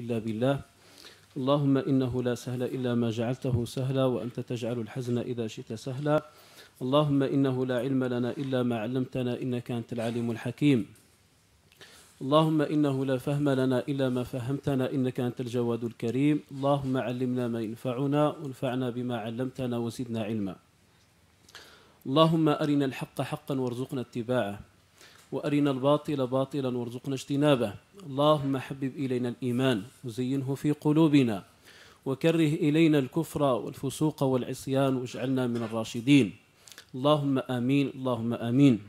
إلا بالله اللهم إنه لا سهل إلا ما جعلته سهلا وأنت تجعل الحزن إذا شئت سهلا اللهم إنه لا علم لنا إلا ما علمتنا إنك أنت العليم الحكيم اللهم إنه لا فهم لنا إلا ما فهمتنا إنك أنت الجواد الكريم اللهم علمنا ما ينفعنا وانفعنا بما علمتنا وزدنا علما اللهم أرنا الحق حقا وارزقنا اتباعه وارنا الباطل باطلا وارزقنا اجتنابه اللهم حبب الينا الايمان وزينه في قلوبنا وكره الينا الكفر والفسوق والعصيان واجعلنا من الراشدين اللهم امين اللهم امين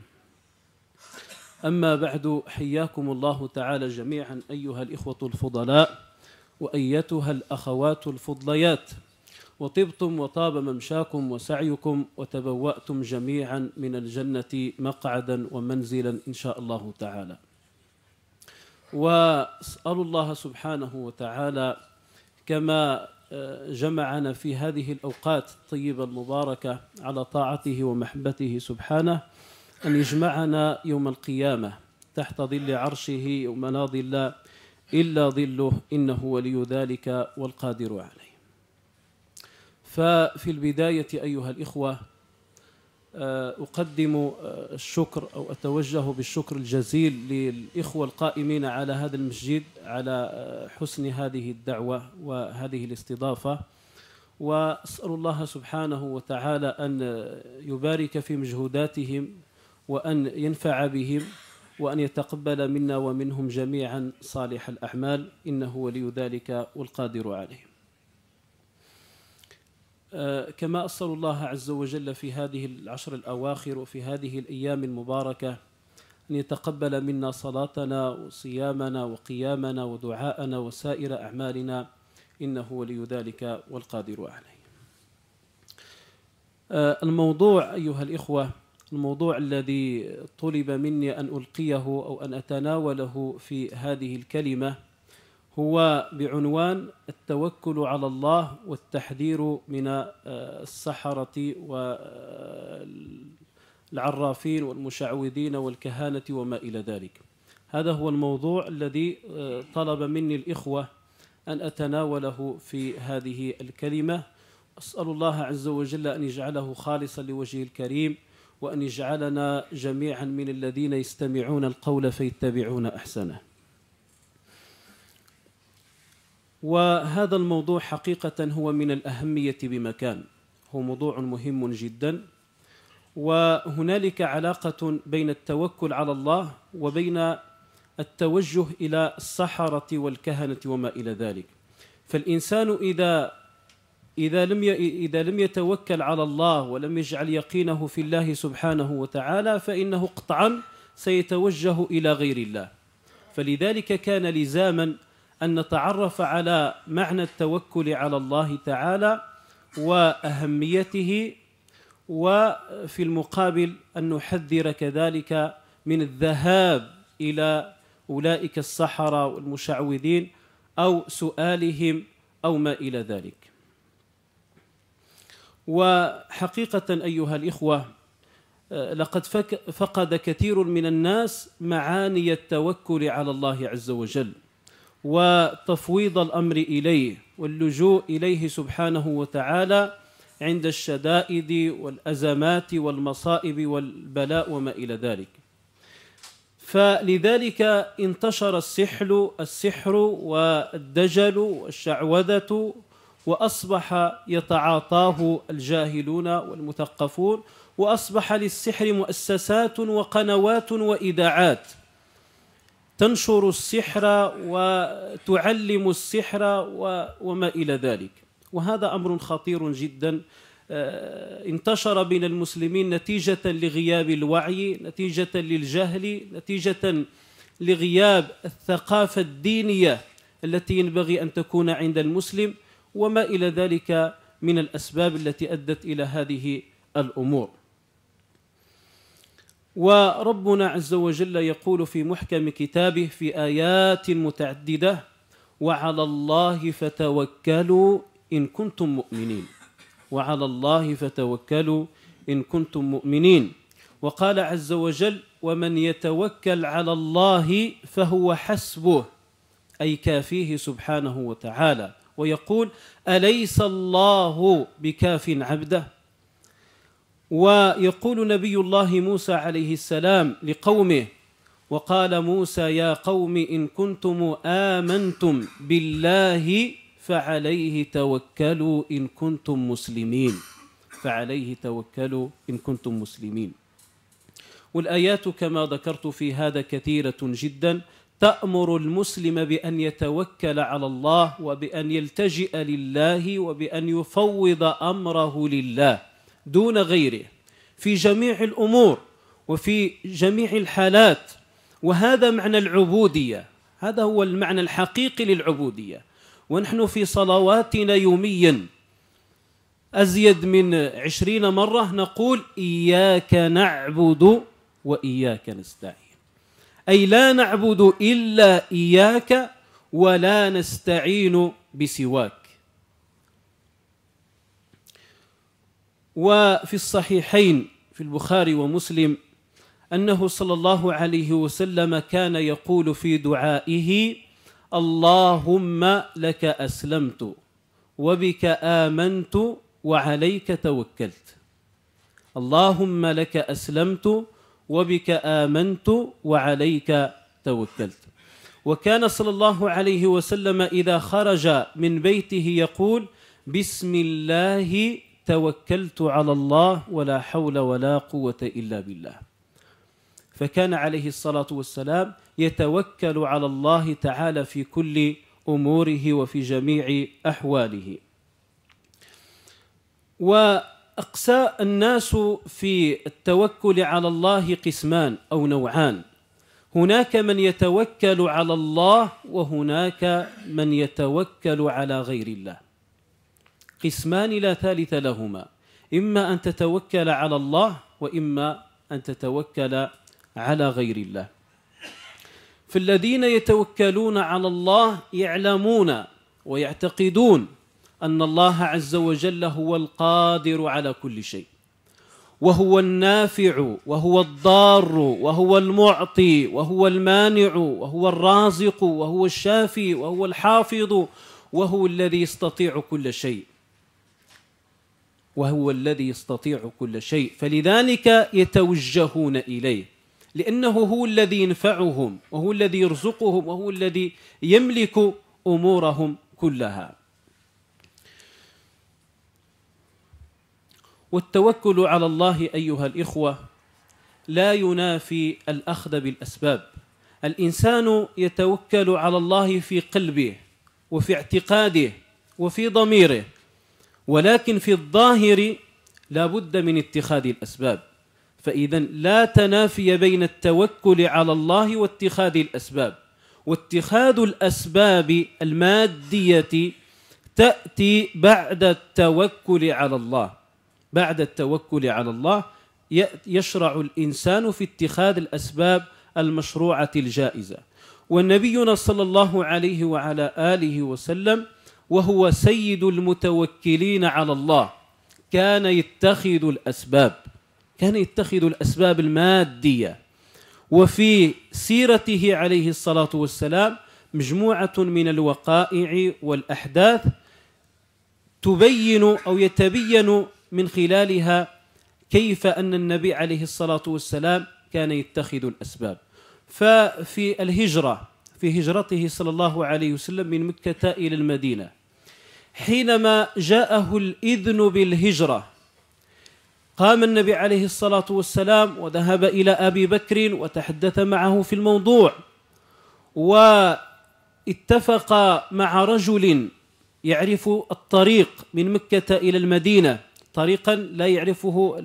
اما بعد حياكم الله تعالى جميعا ايها الاخوه الفضلاء وايتها الاخوات الفضليات وطبتم وطاب ممشاكم وسعيكم وتبوأتم جميعا من الجنة مقعدا ومنزلا إن شاء الله تعالى وأسأل الله سبحانه وتعالى كما آه، جمعنا في هذه الأوقات الطيبة المباركة على طاعته ومحبته سبحانه أن يجمعنا يوم القيامة تحت ظل عرشه يوم لا ظل إلا ظله إنه ولي ذلك والقادر عليه ففي البداية أيها الإخوة آه، أقدم آه، الشكر أو أتوجه بالشكر الجزيل للإخوة القائمين على هذا المسجد على آه، حسن هذه الدعوة وهذه الاستضافة وأسأل الله سبحانه وتعالى أن يبارك في مجهوداتهم وأن ينفع بهم وأن يتقبل منا ومنهم جميعا صالح الأعمال إنه ولي ذلك والقادر عليه آه، كما أسأل الله عز وجل في هذه العشر الأواخر وفي هذه الأيام المباركة أن يتقبل منا صلاتنا وصيامنا وقيامنا ودعاءنا وسائر أعمالنا إنه ولي ذلك والقادر عليه آه، الموضوع أيها الإخوة الموضوع الذي طلب مني أن ألقيه أو أن أتناوله في هذه الكلمة هو بعنوان التوكل على الله والتحذير من آه، السحرة والعرافين آه، والمشعوذين والكهانة وما إلى ذلك هذا هو الموضوع الذي آه، طلب مني الإخوة أن أتناوله في هذه الكلمة أسأل الله عز وجل أن يجعله خالصا لوجهه الكريم وأن يجعلنا جميعا من الذين يستمعون القول فيتبعون أحسنه وهذا الموضوع حقيقة هو من الأهمية بمكان هو موضوع مهم جدا وهنالك علاقة بين التوكل على الله وبين التوجه إلى السحرة والكهنة وما إلى ذلك فالإنسان إذا إذا لم إذا لم يتوكل على الله ولم يجعل يقينه في الله سبحانه وتعالى فإنه قطعا سيتوجه إلى غير الله فلذلك كان لزاما أن نتعرف على معنى التوكل على الله تعالى وأهميته وفي المقابل أن نحذر كذلك من الذهاب إلى أولئك السحرة والمشعوذين أو سؤالهم أو ما إلى ذلك وحقيقة أيها الإخوة لقد فقد كثير من الناس معاني التوكل على الله عز وجل وتفويض الامر اليه واللجوء اليه سبحانه وتعالى عند الشدائد والازمات والمصائب والبلاء وما الى ذلك فلذلك انتشر السحل السحر والدجل والشعوذه واصبح يتعاطاه الجاهلون والمثقفون واصبح للسحر مؤسسات وقنوات واذاعات تنشر السحر وتعلم السحر وما الى ذلك وهذا امر خطير جدا آه، انتشر بين المسلمين نتيجه لغياب الوعي نتيجه للجهل نتيجه لغياب الثقافه الدينيه التي ينبغي ان تكون عند المسلم وما الى ذلك من الاسباب التي ادت الى هذه الامور وربنا عز وجل يقول في محكم كتابه في آيات متعددة وعلى الله فتوكلوا إن كنتم مؤمنين وعلى الله فتوكلوا إن كنتم مؤمنين وقال عز وجل ومن يتوكل على الله فهو حسبه أي كافيه سبحانه وتعالى ويقول أليس الله بكاف عبده ويقول نبي الله موسى عليه السلام لقومه وقال موسى يا قوم إن كنتم آمنتم بالله فعليه توكلوا إن كنتم مسلمين فعليه توكلوا إن كنتم مسلمين والآيات كما ذكرت في هذا كثيرة جدا تأمر المسلم بأن يتوكل على الله وبأن يلتجئ لله وبأن يفوض أمره لله دون غيره في جميع الأمور وفي جميع الحالات وهذا معنى العبودية هذا هو المعنى الحقيقي للعبودية ونحن في صلواتنا يوميا أزيد من عشرين مرة نقول إياك نعبد وإياك نستعين أي لا نعبد إلا إياك ولا نستعين بسواك وفي الصحيحين في البخاري ومسلم انه صلى الله عليه وسلم كان يقول في دعائه اللهم لك اسلمت وبك امنت وعليك توكلت اللهم لك اسلمت وبك امنت وعليك توكلت وكان صلى الله عليه وسلم اذا خرج من بيته يقول بسم الله توكلت على الله ولا حول ولا قوة إلا بالله فكان عليه الصلاة والسلام يتوكل على الله تعالى في كل أموره وفي جميع أحواله وأقسى الناس في التوكل على الله قسمان أو نوعان هناك من يتوكل على الله وهناك من يتوكل على غير الله قسمان لا ثالث لهما إما أن تتوكل على الله وإما أن تتوكل على غير الله فالذين يتوكلون على الله يعلمون ويعتقدون أن الله عز وجل هو القادر على كل شيء وهو النافع وهو الضار وهو المعطي وهو المانع وهو الرازق وهو الشافي وهو الحافظ وهو الذي يستطيع كل شيء وهو الذي يستطيع كل شيء فلذلك يتوجهون إليه لأنه هو الذي ينفعهم وهو الذي يرزقهم وهو الذي يملك أمورهم كلها والتوكل على الله أيها الإخوة لا ينافي الأخذ بالأسباب الإنسان يتوكل على الله في قلبه وفي اعتقاده وفي ضميره ولكن في الظاهر لا بد من اتخاذ الأسباب فإذا لا تنافي بين التوكل على الله واتخاذ الأسباب واتخاذ الأسباب المادية تأتي بعد التوكل على الله بعد التوكل على الله يشرع الإنسان في اتخاذ الأسباب المشروعة الجائزة ونبينا صلى الله عليه وعلى آله وسلم وهو سيد المتوكلين على الله كان يتخذ الأسباب كان يتخذ الأسباب المادية وفي سيرته عليه الصلاة والسلام مجموعة من الوقائع والأحداث تبين أو يتبين من خلالها كيف أن النبي عليه الصلاة والسلام كان يتخذ الأسباب ففي الهجرة في هجرته صلى الله عليه وسلم من مكة إلى المدينة حينما جاءه الإذن بالهجرة قام النبي عليه الصلاة والسلام وذهب إلى أبي بكر وتحدث معه في الموضوع واتفق مع رجل يعرف الطريق من مكة إلى المدينة طريقا لا يعرفه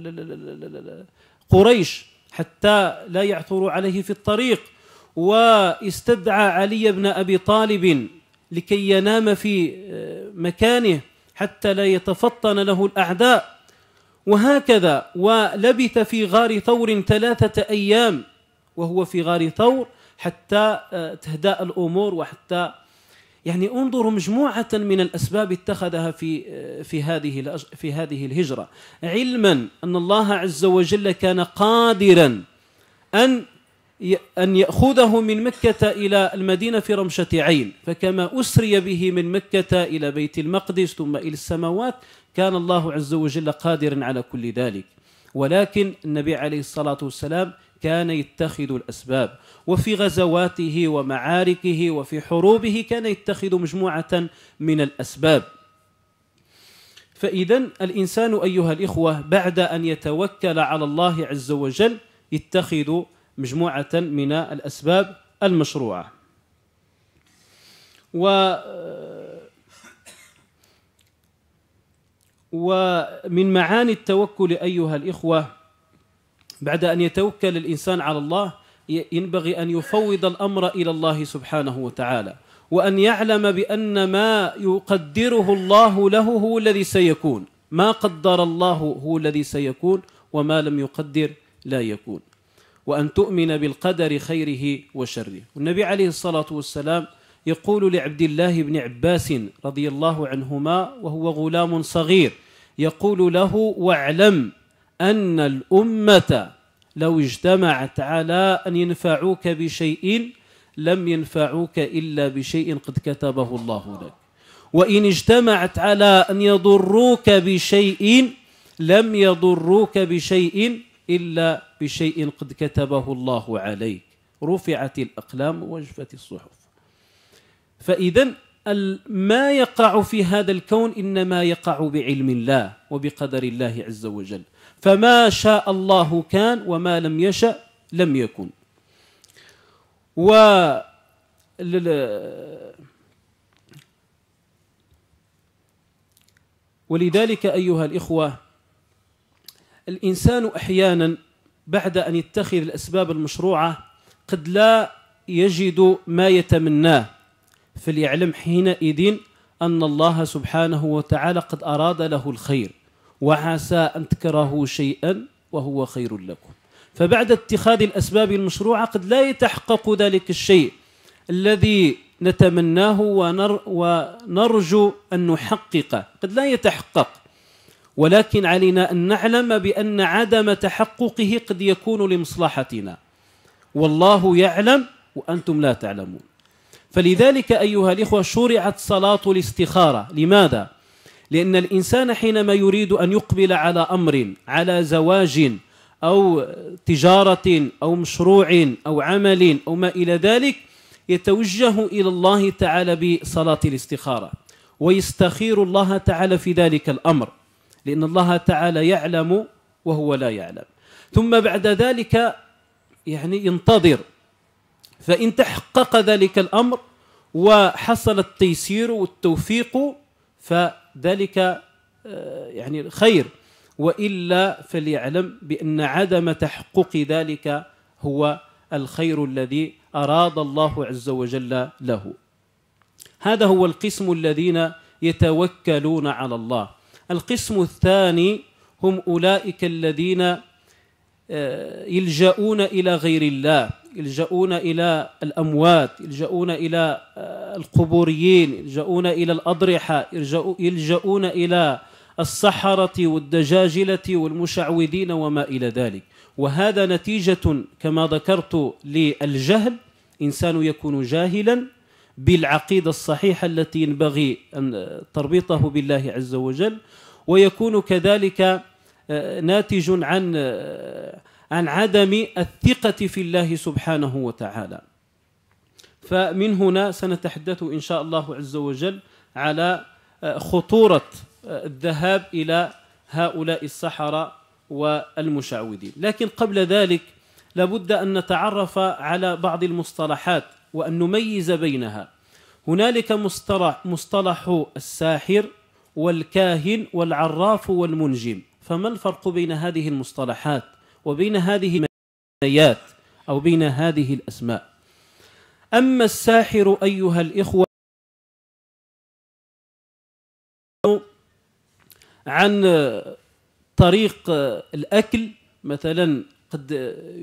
قريش حتى لا يعثر عليه في الطريق واستدعى علي بن أبي طالب لكي ينام في مكانه حتى لا يتفطن له الأعداء وهكذا ولبث في غار ثور ثلاثة أيام وهو في غار ثور حتى آه، تهدأ الأمور وحتى يعني انظروا مجموعة من الأسباب اتخذها في آه، في هذه في هذه الهجرة علما أن الله عز وجل كان قادرا أن أن يأخذه من مكة إلى المدينة في رمشة عين فكما أسري به من مكة إلى بيت المقدس ثم إلى السماوات كان الله عز وجل قادرا على كل ذلك ولكن النبي عليه الصلاة والسلام كان يتخذ الأسباب وفي غزواته ومعاركه وفي حروبه كان يتخذ مجموعة من الأسباب فإذا الإنسان أيها الإخوة بعد أن يتوكل على الله عز وجل يتخذ مجموعة من الأسباب المشروعة و ومن معاني التوكل أيها الإخوة بعد أن يتوكل الإنسان على الله ينبغي أن يفوض الأمر إلى الله سبحانه وتعالى وأن يعلم بأن ما يقدره الله له هو الذي سيكون ما قدر الله هو الذي سيكون وما لم يقدر لا يكون وأن تؤمن بالقدر خيره وشره والنبي عليه الصلاة والسلام يقول لعبد الله بن عباس رضي الله عنهما وهو غلام صغير يقول له واعلم أن الأمة لو اجتمعت على أن ينفعوك بشيء لم ينفعوك إلا بشيء قد كتبه الله لك وإن اجتمعت على أن يضروك بشيء لم يضروك بشيء إلا بشيء قد كتبه الله عليك رفعت الأقلام وجفت الصحف فإذا ما يقع في هذا الكون إنما يقع بعلم الله وبقدر الله عز وجل فما شاء الله كان وما لم يشأ لم يكن و ولذلك أيها الإخوة الإنسان أحيانا بعد أن يتخذ الأسباب المشروعة قد لا يجد ما يتمناه فليعلم حينئذ أن الله سبحانه وتعالى قد أراد له الخير وعسى أن تكرهوا شيئا وهو خير لكم فبعد اتخاذ الأسباب المشروعة قد لا يتحقق ذلك الشيء الذي نتمناه ونر ونرجو أن نحققه قد لا يتحقق ولكن علينا أن نعلم بأن عدم تحققه قد يكون لمصلحتنا والله يعلم وأنتم لا تعلمون فلذلك أيها الإخوة شرعت صلاة الاستخارة لماذا؟ لأن الإنسان حينما يريد أن يقبل على أمر على زواج أو تجارة أو مشروع أو عمل أو ما إلى ذلك يتوجه إلى الله تعالى بصلاة الاستخارة ويستخير الله تعالى في ذلك الأمر لأن الله تعالى يعلم وهو لا يعلم ثم بعد ذلك يعني ينتظر فإن تحقق ذلك الأمر وحصل التيسير والتوفيق فذلك آه، يعني خير وإلا فليعلم بأن عدم تحقق ذلك هو الخير الذي أراد الله عز وجل له هذا هو القسم الذين يتوكلون على الله القسم الثاني هم أولئك الذين آه، يلجؤون إلى غير الله يلجؤون إلى الأموات يلجؤون إلى آه، القبوريين يلجؤون إلى الأضرحة يلجؤون إلى السحرة والدجاجلة والمشعوذين وما إلى ذلك وهذا نتيجة كما ذكرت للجهل إنسان يكون جاهلا بالعقيدة الصحيحة التي ينبغي أن تربطه بالله عز وجل ويكون كذلك آه، ناتج عن آه، عن عدم الثقة في الله سبحانه وتعالى فمن هنا سنتحدث إن شاء الله عز وجل على آه، خطورة الذهاب إلى هؤلاء السحرة والمشعوذين لكن قبل ذلك لابد أن نتعرف على بعض المصطلحات وأن نميز بينها هنالك مصطلح, مصطلح الساحر والكاهن والعراف والمنجم فما الفرق بين هذه المصطلحات وبين هذه المنيات أو بين هذه الأسماء أما الساحر أيها الإخوة عن طريق الأكل مثلا قد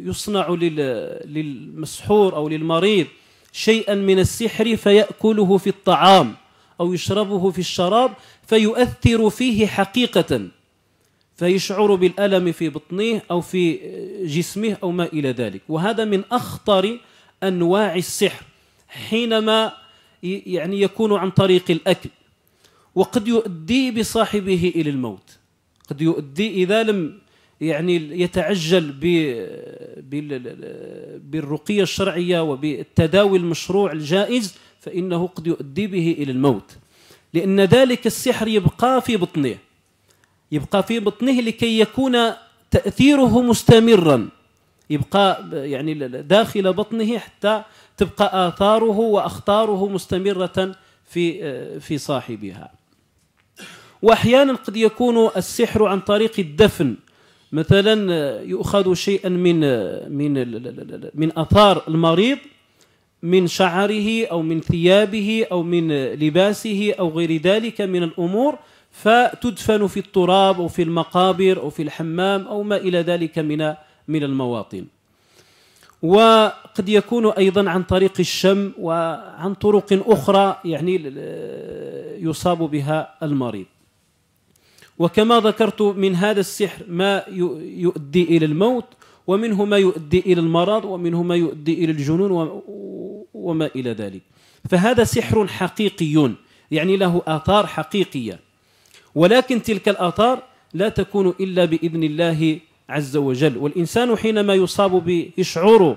يصنع للمسحور أو للمريض شيئا من السحر فيأكله في الطعام أو يشربه في الشراب فيؤثر فيه حقيقة فيشعر بالألم في بطنه أو في جسمه أو ما إلى ذلك وهذا من أخطر أنواع السحر حينما يعني يكون عن طريق الأكل وقد يؤدي بصاحبه إلى الموت قد يؤدي إذا لم يعني يتعجل بالرقية الشرعية وبالتداوي المشروع الجائز فإنه قد يؤدي به إلى الموت لأن ذلك السحر يبقى في بطنه يبقى في بطنه لكي يكون تأثيره مستمرا يبقى يعني داخل بطنه حتى تبقى آثاره وأخطاره مستمرة في في صاحبها واحيانا قد يكون السحر عن طريق الدفن مثلا آه، يؤخذ شيئا من آه، من من اثار المريض من شعره او من ثيابه او من آه، لباسه او غير ذلك من الامور فتدفن في التراب او في المقابر او في الحمام او ما الى ذلك من من المواطن وقد يكون ايضا عن طريق الشم وعن طرق اخرى يعني يصاب بها المريض وكما ذكرت من هذا السحر ما يؤدي إلى الموت ومنه ما يؤدي إلى المرض ومنه ما يؤدي إلى الجنون وما إلى ذلك فهذا سحر حقيقي يعني له آثار حقيقية ولكن تلك الآثار لا تكون إلا بإذن الله عز وجل والإنسان حينما يصاب بيشعر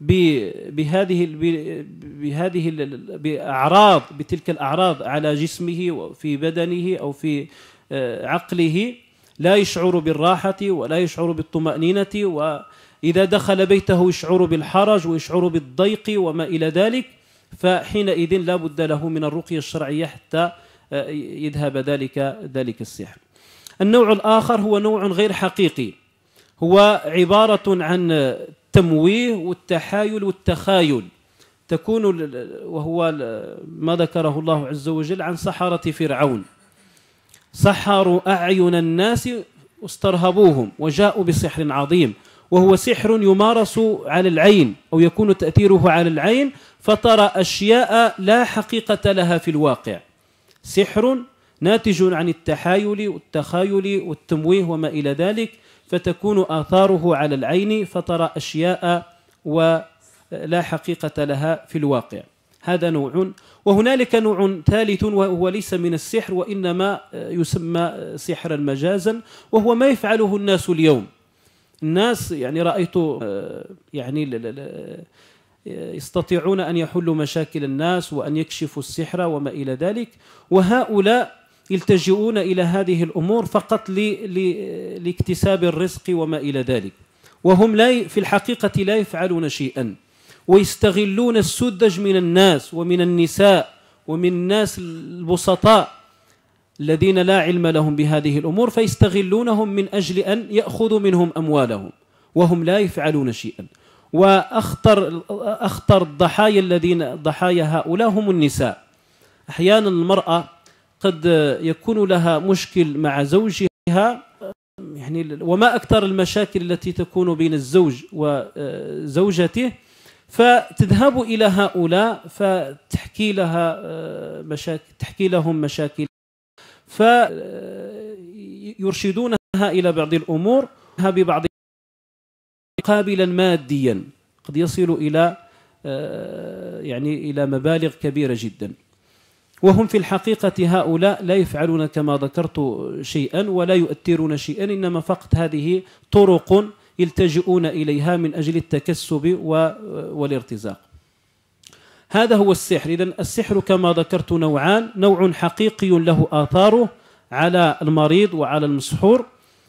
بهذه بهذه بأعراض بتلك الأعراض على جسمه وفي بدنه أو في آه، عقله لا يشعر بالراحة ولا يشعر بالطمأنينة وإذا دخل بيته يشعر بالحرج ويشعر بالضيق وما إلى ذلك فحينئذ لا بد له من الرقية الشرعية حتى آه، يذهب ذلك ذلك السحر النوع الآخر هو نوع غير حقيقي هو عبارة عن التمويه والتحايل والتخايل تكون وهو ما ذكره الله عز وجل عن سحرة فرعون سحروا أعين الناس واسترهبوهم وجاءوا بسحر عظيم وهو سحر يمارس على العين أو يكون تأثيره على العين فترى أشياء لا حقيقة لها في الواقع سحر ناتج عن التحايل والتخايل والتمويه وما إلى ذلك فتكون آثاره على العين فترى أشياء ولا حقيقة لها في الواقع هذا نوع وهنالك نوع ثالث وهو ليس من السحر وإنما يسمى سحرا مجازا وهو ما يفعله الناس اليوم الناس يعني رأيت آه، يعني يستطيعون أن يحلوا مشاكل الناس وأن يكشفوا السحر وما إلى ذلك وهؤلاء يلتجئون إلى هذه الأمور فقط لاكتساب الرزق وما إلى ذلك وهم لا في الحقيقة لا يفعلون شيئا ويستغلون السذج من الناس ومن النساء ومن الناس البسطاء الذين لا علم لهم بهذه الأمور فيستغلونهم من أجل أن يأخذوا منهم أموالهم وهم لا يفعلون شيئا وأخطر أخطر الضحايا الذين ضحايا هؤلاء هم النساء أحيانا المرأة قد يكون لها مشكل مع زوجها يعني وما أكثر المشاكل التي تكون بين الزوج وزوجته فتذهب إلى هؤلاء فتحكي لها آه، مشاكل تحكي لهم مشاكل فيرشدونها آه، إلى بعض الأمور ببعض قابلا ماديا قد يصل إلى آه، يعني إلى مبالغ كبيرة جدا وهم في الحقيقة هؤلاء لا يفعلون كما ذكرت شيئا ولا يؤثرون شيئا إنما فقط هذه طرق يلتجئون إليها من أجل التكسب والارتزاق هذا هو السحر إذا السحر كما ذكرت نوعان نوع حقيقي له آثاره على المريض وعلى المسحور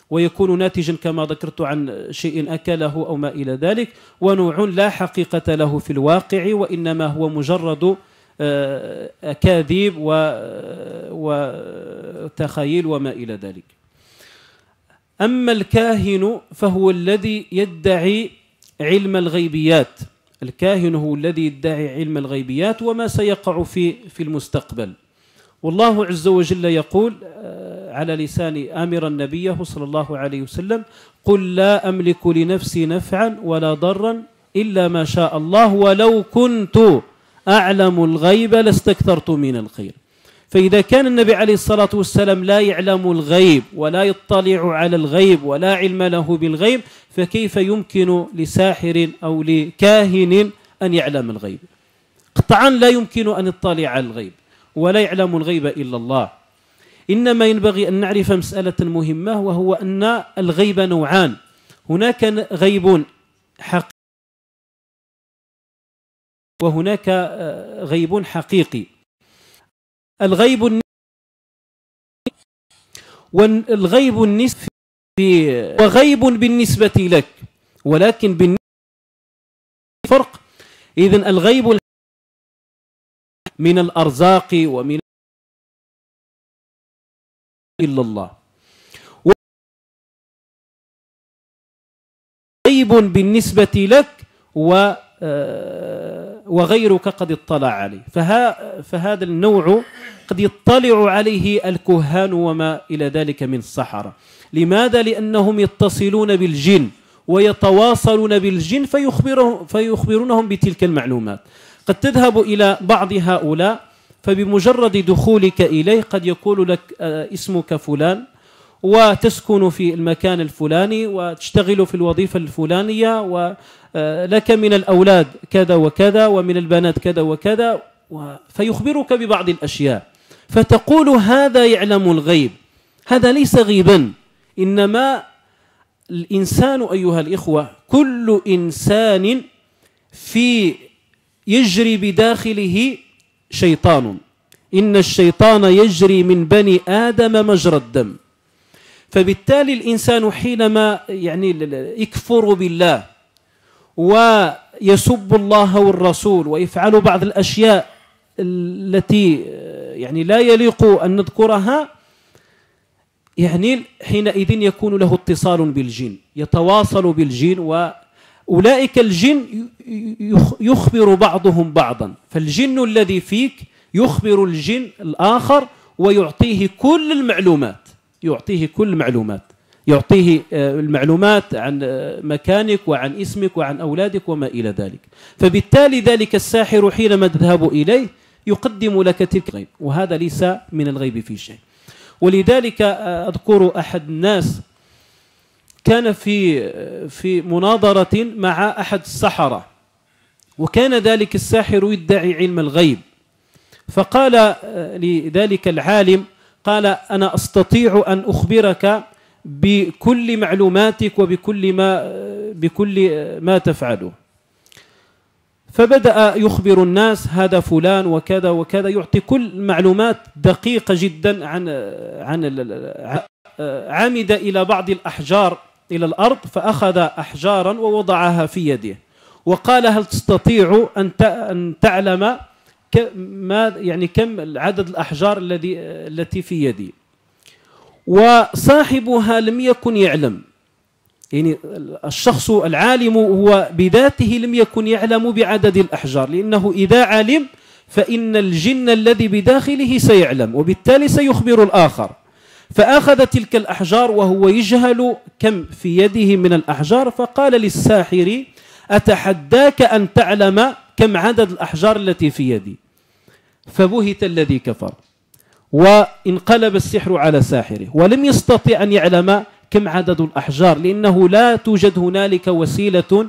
ويكون ناتجا كما ذكرت عن شيء أكله أو ما إلى ذلك ونوع لا حقيقة له في الواقع وإنما هو مجرد آه، أكاذيب وتخيل وما إلى ذلك أما الكاهن فهو الذي يدعي علم الغيبيات الكاهن هو الذي يدعي علم الغيبيات وما سيقع في في المستقبل والله عز وجل يقول آه، على لسان آمر النبي صلى الله عليه وسلم قل لا أملك لنفسي نفعا ولا ضرا إلا ما شاء الله ولو كنت أعلم الغيب لاستكثرت من الخير فإذا كان النبي عليه الصلاة والسلام لا يعلم الغيب ولا يطلع على الغيب ولا علم له بالغيب فكيف يمكن لساحر أو لكاهن أن يعلم الغيب قطعا لا يمكن أن يطلع على الغيب ولا يعلم الغيب إلا الله إنما ينبغي أن نعرف مسألة مهمة وهو أن الغيب نوعان هناك غيب حقيقي وهناك آه، غيب حقيقي الغيب النسبي والغيب النسبي وغيب بالنسبة لك ولكن بالنسبة فرق إذن الغيب من الأرزاق ومن إلا الله غيب بالنسبة لك و آه، وغيرك قد اطلع عليه فها فهذا النوع قد يطلع عليه الكهان وما إلى ذلك من السحرة لماذا؟ لأنهم يتصلون بالجن ويتواصلون بالجن فيخبرهم فيخبرونهم بتلك المعلومات قد تذهب إلى بعض هؤلاء فبمجرد دخولك إليه قد يقول لك آه، اسمك فلان وتسكن في المكان الفلاني وتشتغل في الوظيفة الفلانية آه، لك من الأولاد كذا وكذا ومن البنات كذا وكذا فيخبرك ببعض الأشياء فتقول هذا يعلم الغيب هذا ليس غيبا إنما الإنسان أيها الإخوة كل إنسان في يجري بداخله شيطان إن الشيطان يجري من بني آدم مجرى الدم فبالتالي الإنسان حينما يعني يكفر بالله ويسب الله والرسول ويفعل بعض الأشياء التي يعني لا يليق أن نذكرها يعني حينئذ يكون له اتصال بالجن يتواصل بالجن وأولئك الجن يخبر بعضهم بعضا فالجن الذي فيك يخبر الجن الآخر ويعطيه كل المعلومات يعطيه كل المعلومات يعطيه آه، المعلومات عن آه، مكانك وعن اسمك وعن أولادك وما إلى ذلك فبالتالي ذلك الساحر حينما تذهب إليه يقدم لك تلك الغيب وهذا ليس من الغيب في شيء ولذلك آه، أذكر أحد الناس كان في في مناظرة مع أحد السحرة وكان ذلك الساحر يدعي علم الغيب فقال لذلك العالم قال أنا أستطيع أن أخبرك بكل معلوماتك وبكل ما بكل ما تفعله فبدأ يخبر الناس هذا فلان وكذا وكذا يعطي كل معلومات دقيقة جدا عن عن عمد إلى بعض الأحجار إلى الأرض فأخذ أحجارا ووضعها في يده وقال هل تستطيع أن أن تعلم ما يعني كم عدد الأحجار الذي التي في يدي وصاحبها لم يكن يعلم يعني الشخص العالم هو بذاته لم يكن يعلم بعدد الأحجار لأنه إذا علم فإن الجن الذي بداخله سيعلم وبالتالي سيخبر الآخر فأخذ تلك الأحجار وهو يجهل كم في يده من الأحجار فقال للساحر أتحداك أن تعلم كم عدد الأحجار التي في يدي فبهت الذي كفر وانقلب السحر على ساحره ولم يستطع أن يعلم كم عدد الأحجار لأنه لا توجد هنالك وسيلة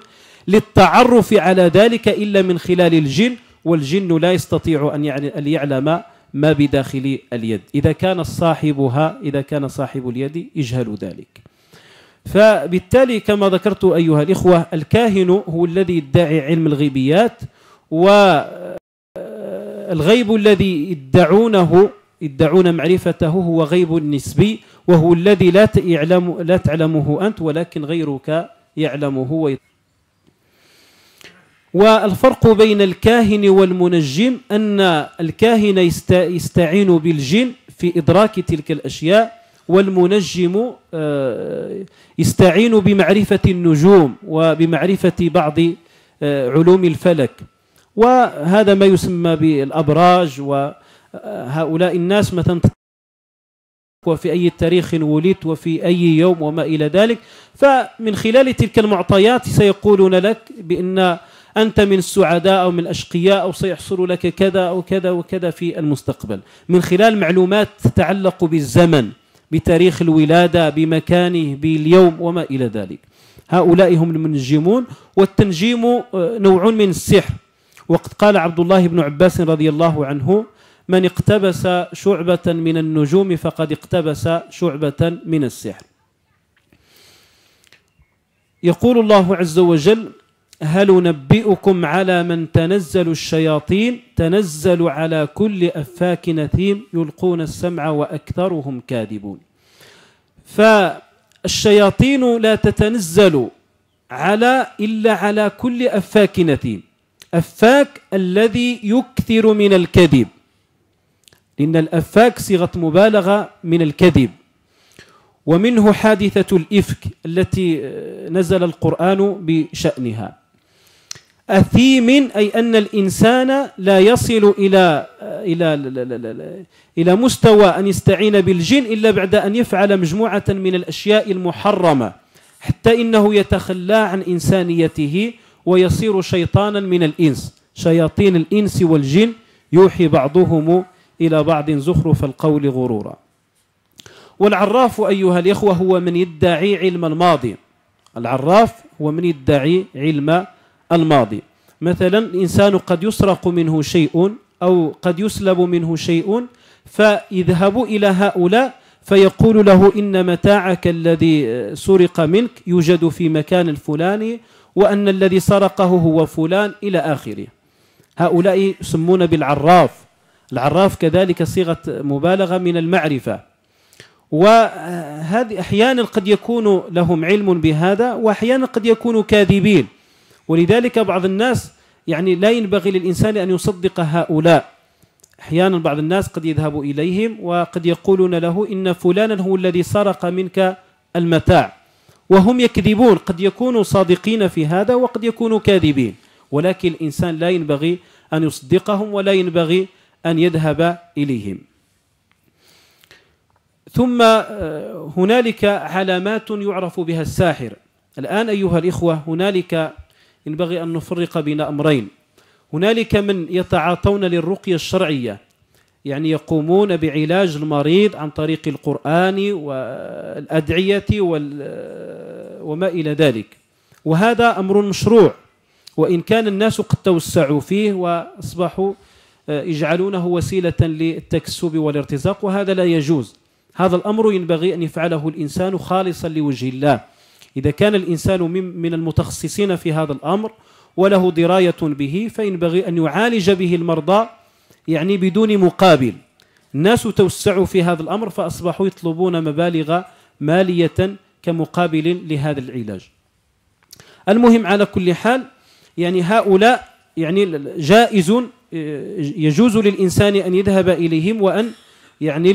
للتعرف على ذلك إلا من خلال الجن والجن لا يستطيع أن يعلم ما بداخل اليد إذا كان صاحبها إذا كان صاحب اليد يجهل ذلك فبالتالي كما ذكرت أيها الإخوة الكاهن هو الذي يدعي علم الغيبيات والغيب آه، الذي يدعونه يدعون معرفته هو غيب نسبي وهو الذي لا تعلم لا تعلمه أنت ولكن غيرك يعلمه والفرق بين الكاهن والمنجم أن الكاهن يستعين بالجن في إدراك تلك الأشياء والمنجم آه، يستعين بمعرفة النجوم وبمعرفة بعض آه، علوم الفلك وهذا ما يسمى بالأبراج و هؤلاء الناس مثلا وفي أي تاريخ ولدت وفي أي يوم وما إلى ذلك فمن خلال تلك المعطيات سيقولون لك بأن أنت من السعداء أو من الأشقياء أو سيحصل لك كذا أو كذا وكذا في المستقبل من خلال معلومات تتعلق بالزمن بتاريخ الولادة بمكانه باليوم وما إلى ذلك هؤلاء هم المنجمون والتنجيم نوع من السحر وقد قال عبد الله بن عباس رضي الله عنه من اقتبس شعبة من النجوم فقد اقتبس شعبة من السحر يقول الله عز وجل هل نبئكم على من تنزل الشياطين تنزل على كل أفاك نثيم يلقون السمع وأكثرهم كاذبون فالشياطين لا تتنزل على إلا على كل أفاك نثيم أفاك الذي يكثر من الكذب لأن الأفاك صيغة مبالغة من الكذب ومنه حادثة الإفك التي آه، نزل القرآن بشأنها أثيم أي أن الإنسان لا يصل إلى آه، إلى إلى مستوى أن يستعين بالجن إلا بعد أن يفعل مجموعة من الأشياء المحرمة حتى إنه يتخلى عن إنسانيته ويصير شيطانا من الإنس شياطين الإنس والجن يوحي بعضهم إلى بعض زخرف القول غرورا والعراف أيها الإخوة هو من يدعي علم الماضي العراف هو من يدعي علم الماضي مثلا الإنسان قد يسرق منه شيء أو قد يسلب منه شيء فيذهب إلى هؤلاء فيقول له إن متاعك الذي سرق منك يوجد في مكان الفلاني وأن الذي سرقه هو فلان إلى آخره هؤلاء يسمون بالعراف العراف كذلك صيغة مبالغة من المعرفة وهذه أحيانا قد يكون لهم علم بهذا وأحيانا قد يكونوا كاذبين ولذلك بعض الناس يعني لا ينبغي للإنسان أن يصدق هؤلاء أحيانا بعض الناس قد يذهب إليهم وقد يقولون له إن فلانا هو الذي سرق منك المتاع وهم يكذبون قد يكونوا صادقين في هذا وقد يكونوا كاذبين ولكن الإنسان لا ينبغي أن يصدقهم ولا ينبغي أن يذهب إليهم ثم آه، هنالك علامات يعرف بها الساحر الآن أيها الإخوة هنالك ينبغي أن نفرق بين أمرين هنالك من يتعاطون للرقية الشرعية يعني يقومون بعلاج المريض عن طريق القرآن والأدعية آه، وما إلى ذلك وهذا أمر مشروع وإن كان الناس قد توسعوا فيه وأصبحوا آه، يجعلونه وسيلة للتكسب والارتزاق وهذا لا يجوز هذا الأمر ينبغي أن يفعله الإنسان خالصا لوجه الله إذا كان الإنسان من المتخصصين في هذا الأمر وله دراية به فينبغي أن يعالج به المرضى يعني بدون مقابل الناس توسعوا في هذا الأمر فأصبحوا يطلبون مبالغ مالية كمقابل لهذا العلاج المهم على كل حال يعني هؤلاء يعني جائزون يجوز للإنسان أن يذهب إليهم وأن يعني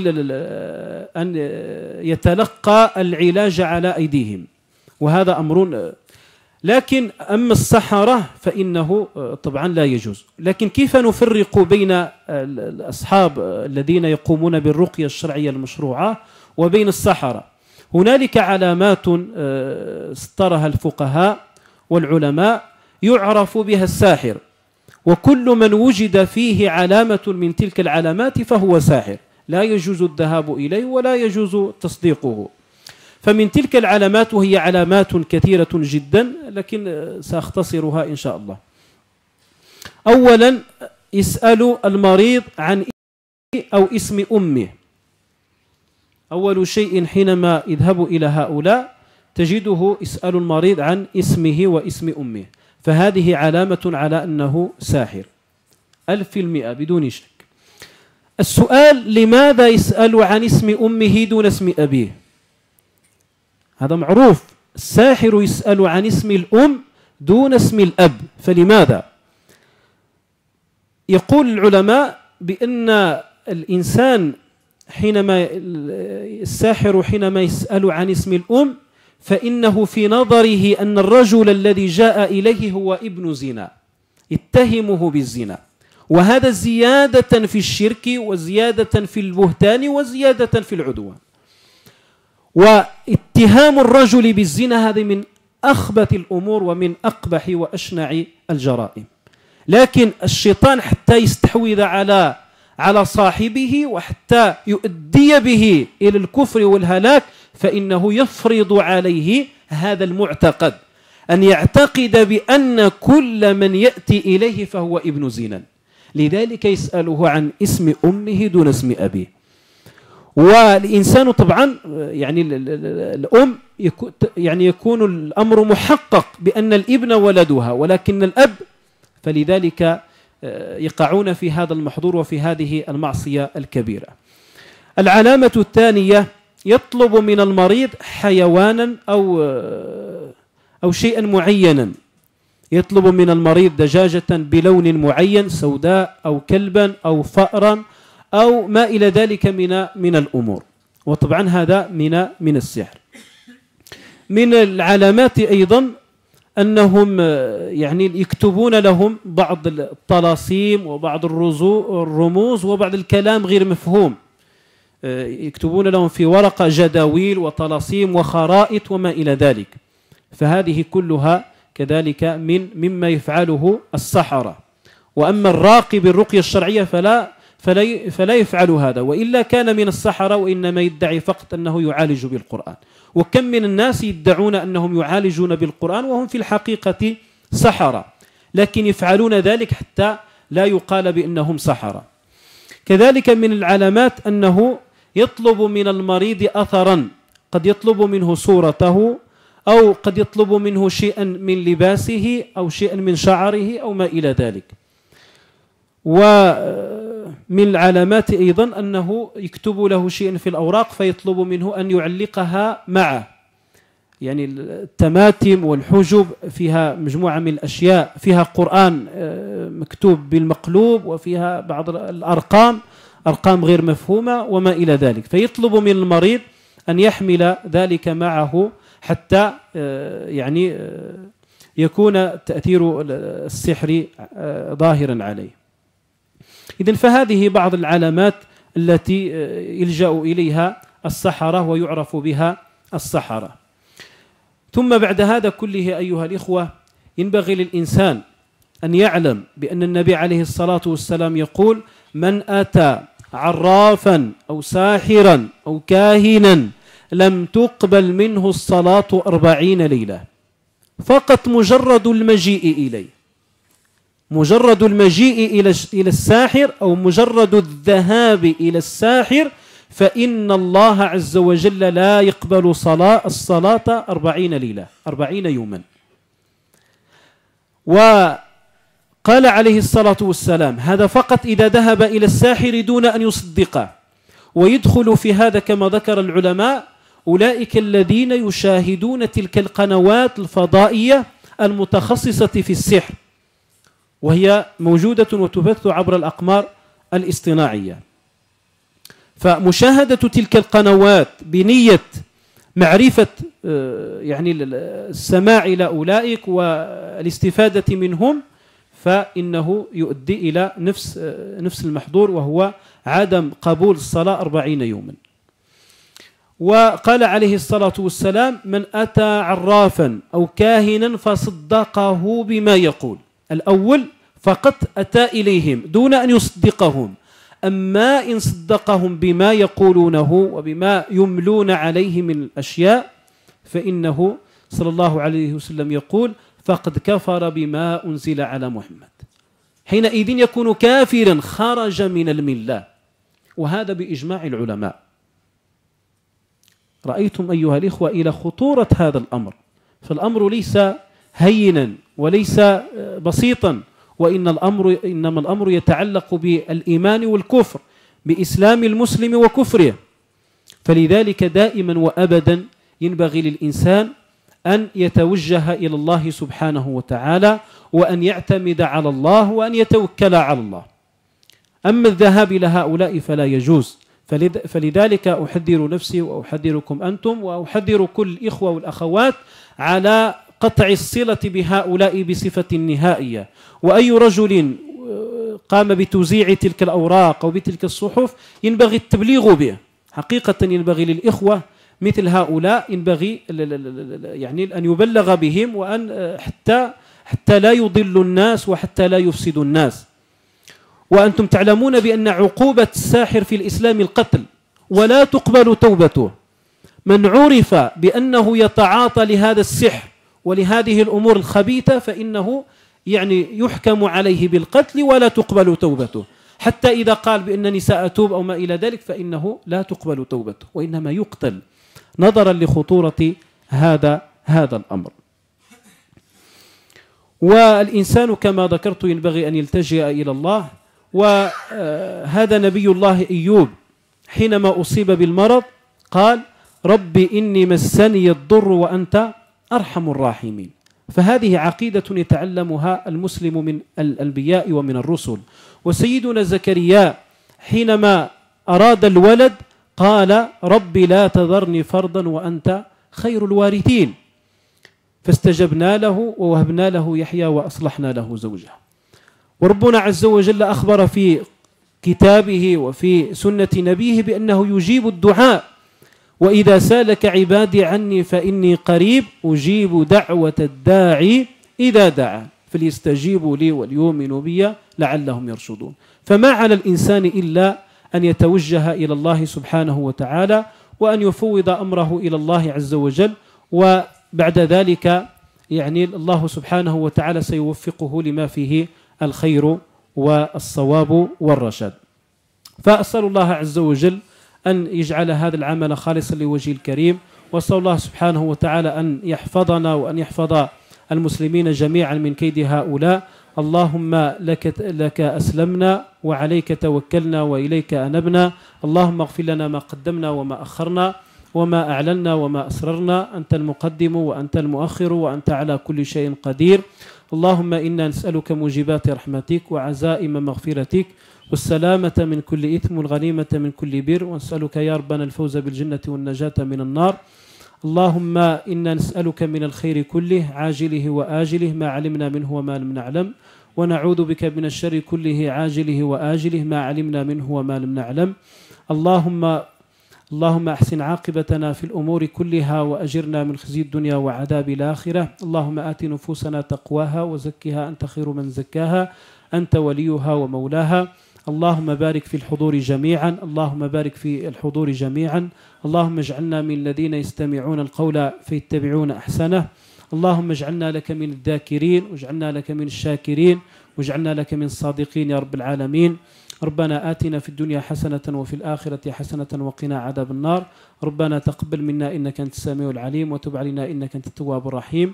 أن يتلقى العلاج على أيديهم وهذا أمر لكن أما السحرة فإنه طبعا لا يجوز لكن كيف نفرق بين الأصحاب الذين يقومون بالرقية الشرعية المشروعة وبين السحرة هنالك علامات استرها آه، الفقهاء والعلماء يعرف بها الساحر وكل من وجد فيه علامة من تلك العلامات فهو ساحر لا يجوز الذهاب إليه ولا يجوز تصديقه فمن تلك العلامات وهي علامات كثيرة جدا لكن سأختصرها إن شاء الله أولا اسألوا المريض عن اسمه أو اسم أمه أول شيء حينما يذهب إلى هؤلاء تجده اسأل المريض عن اسمه واسم أمه فهذه علامة على أنه ساحر ألف في المئة بدون شك السؤال لماذا يسأل عن اسم أمه دون اسم أبيه هذا معروف الساحر يسأل عن اسم الأم دون اسم الأب فلماذا يقول العلماء بأن الإنسان حينما الساحر حينما يسأل عن اسم الأم فإنه في نظره أن الرجل الذي جاء إليه هو ابن زنا اتهمه بالزنا وهذا زيادة في الشرك وزيادة في البهتان وزيادة في العدوان واتهام الرجل بالزنا هذا من أخبث الأمور ومن أقبح وأشنع الجرائم لكن الشيطان حتى يستحوذ على على صاحبه وحتى يؤدي به إلى الكفر والهلاك فإنه يفرض عليه هذا المعتقد أن يعتقد بأن كل من يأتي إليه فهو ابن زنا لذلك يسأله عن اسم أمه دون اسم أبيه والإنسان طبعا يعني الأم يعني يكون الأمر محقق بأن الابن ولدها ولكن الأب فلذلك آه، يقعون في هذا المحظور وفي هذه المعصية الكبيرة العلامة الثانية يطلب من المريض حيوانا أو أو شيئا معينا يطلب من المريض دجاجة بلون معين سوداء أو كلبا أو فأرا أو ما إلى ذلك من من الأمور وطبعا هذا من من السحر من العلامات أيضا أنهم يعني يكتبون لهم بعض الطلاسيم وبعض الرموز وبعض الكلام غير مفهوم آه، يكتبون لهم في ورقة جداويل وطلاسيم وخرائط وما إلى ذلك فهذه كلها كذلك من مما يفعله السحرة وأما الراقي بالرقية الشرعية فلا فلا فلا يفعل هذا وإلا كان من السحرة وإنما يدعي فقط أنه يعالج بالقرآن وكم من الناس يدعون أنهم يعالجون بالقرآن وهم في الحقيقة سحرة لكن يفعلون ذلك حتى لا يقال بأنهم سحرة كذلك من العلامات أنه يطلب من المريض أثرا قد يطلب منه صورته أو قد يطلب منه شيئا من لباسه أو شيئا من شعره أو ما إلى ذلك ومن العلامات أيضا أنه يكتب له شيئا في الأوراق فيطلب منه أن يعلقها معه يعني التماتم والحجب فيها مجموعة من الأشياء فيها قرآن آه، مكتوب بالمقلوب وفيها بعض الأرقام أرقام غير مفهومة وما إلى ذلك فيطلب من المريض أن يحمل ذلك معه حتى آه، يعني آه، يكون تأثير السحر آه، ظاهرا عليه إذا فهذه بعض العلامات التي يلجأ إليها السحرة ويعرف بها السحرة ثم بعد هذا كله أيها الإخوة ينبغي للإنسان أن يعلم بأن النبي عليه الصلاة والسلام يقول من أتى عرافا أو ساحرا أو كاهنا لم تقبل منه الصلاة أربعين ليلة فقط مجرد المجيء إليه مجرد المجيء إلى الساحر أو مجرد الذهاب إلى الساحر فإن الله عز وجل لا يقبل صلاة الصلاة أربعين ليلة أربعين يوما قال عليه الصلاة والسلام هذا فقط إذا ذهب إلى الساحر دون أن يصدق ويدخل في هذا كما ذكر العلماء أولئك الذين يشاهدون تلك القنوات الفضائية المتخصصة في السحر وهي موجودة وتبث عبر الأقمار الاصطناعية فمشاهدة تلك القنوات بنية معرفة آه، يعني السماع إلى أولئك والاستفادة منهم فإنه يؤدي إلى نفس آه، نفس المحظور وهو عدم قبول الصلاة أربعين يوما وقال عليه الصلاة والسلام من أتى عرافا أو كاهنا فصدقه بما يقول الأول فقط أتى إليهم دون أن يصدقهم أما إن صدقهم بما يقولونه وبما يملون عليه من الأشياء فإنه صلى الله عليه وسلم يقول فقد كفر بما أنزل على محمد حينئذ يكون كافرا خرج من الملة وهذا بإجماع العلماء رأيتم أيها الإخوة إلى خطورة هذا الأمر فالأمر ليس هينا وليس آه، بسيطا وإن الأمر إنما الأمر يتعلق بالإيمان والكفر بإسلام المسلم وكفره فلذلك دائما وأبدا ينبغي للإنسان أن يتوجه إلى الله سبحانه وتعالى وأن يعتمد على الله وأن يتوكل على الله أما الذهاب إلى هؤلاء فلا يجوز فلذلك أحذر نفسي وأحذركم أنتم وأحذر كل الإخوة والأخوات على قطع الصلة بهؤلاء بصفة نهائية وأي رجل آه، قام بتوزيع تلك الأوراق أو بتلك الصحف ينبغي التبليغ به حقيقة ينبغي للإخوة مثل هؤلاء ينبغي يعني أن يبلغ بهم وأن آه، حتى حتى لا يضل الناس وحتى لا يفسد الناس وأنتم تعلمون بأن عقوبة الساحر في الإسلام القتل ولا تقبل توبته من عرف بأنه يتعاطى لهذا السحر ولهذه الأمور الخبيثة فإنه يعني يحكم عليه بالقتل ولا تقبل توبته حتى إذا قال بأنني سأتوب أو ما إلى ذلك فإنه لا تقبل توبته وإنما يقتل نظرا لخطورة هذا هذا الأمر والإنسان كما ذكرت ينبغي أن يلتجئ إلى الله وهذا آه، نبي الله أيوب حينما أصيب بالمرض قال رب إني مسني الضر وأنت أرحم الراحمين فهذه عقيدة يتعلمها المسلم من الأنبياء ومن الرسل وسيدنا زكريا حينما أراد الولد قال رب لا تذرني فرضا وأنت خير الوارثين فاستجبنا له ووهبنا له يحيى وأصلحنا له زوجه وربنا عز وجل أخبر في كتابه وفي سنة نبيه بأنه يجيب الدعاء وإذا سالك عبادي عني فإني قريب أجيب دعوة الداعي إذا دعا فليستجيبوا لي وليؤمنوا بي لعلهم يرشدون فما على الإنسان إلا أن يتوجه إلى الله سبحانه وتعالى وأن يفوض أمره إلى الله عز وجل وبعد ذلك يعني الله سبحانه وتعالى سيوفقه لما فيه الخير والصواب والرشاد فأسأل الله عز وجل أن يجعل هذا العمل خالصا لوجه الكريم وأسأل الله سبحانه وتعالى أن يحفظنا وأن يحفظ المسلمين جميعا من كيد هؤلاء اللهم لك, لك أسلمنا وعليك توكلنا وإليك أنبنا اللهم اغفر لنا ما قدمنا وما أخرنا وما أعلنا وما أسررنا أنت المقدم وأنت المؤخر وأنت على كل شيء قدير اللهم إنا نسألك موجبات رحمتك وعزائم مغفرتك والسلامة من كل إثم والغنيمة من كل بر ونسألك يا ربنا الفوز بالجنة والنجاة من النار اللهم إنا نسألك من الخير كله عاجله وآجله ما علمنا منه وما لم نعلم ونعوذ بك من الشر كله عاجله وآجله ما علمنا منه وما لم نعلم اللهم اللهم احسن عاقبتنا في الامور كلها واجرنا من خزي الدنيا وعذاب الاخره، اللهم ات نفوسنا تقواها وزكها انت خير من زكاها، انت وليها ومولاها، اللهم بارك في الحضور جميعا، اللهم بارك في الحضور جميعا، اللهم اجعلنا من الذين يستمعون القول فيتبعون أحسنه اللهم اجعلنا لك من الذاكرين واجعلنا لك من الشاكرين واجعلنا لك من الصادقين يا رب العالمين ربنا آتنا في الدنيا حسنة وفي الآخرة حسنة وقنا عذاب النار ربنا تقبل منا إنك أنت السميع العليم وتب علينا إنك أنت التواب الرحيم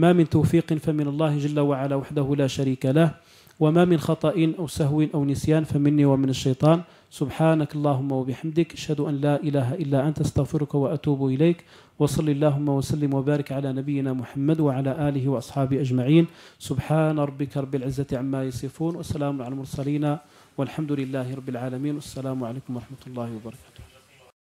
ما من توفيق فمن الله جل وعلا وحده لا شريك له وما من خطأ أو سهو أو نسيان فمني ومن الشيطان سبحانك اللهم وبحمدك أشهد أن لا إله إلا أنت استغفرك وأتوب إليك وصل اللهم وسلم وبارك على نبينا محمد وعلى آله وأصحابه أجمعين سبحان ربك رب العزة عما يصفون وسلام على المرسلين والحمد لله رب العالمين والسلام عليكم ورحمة الله وبركاته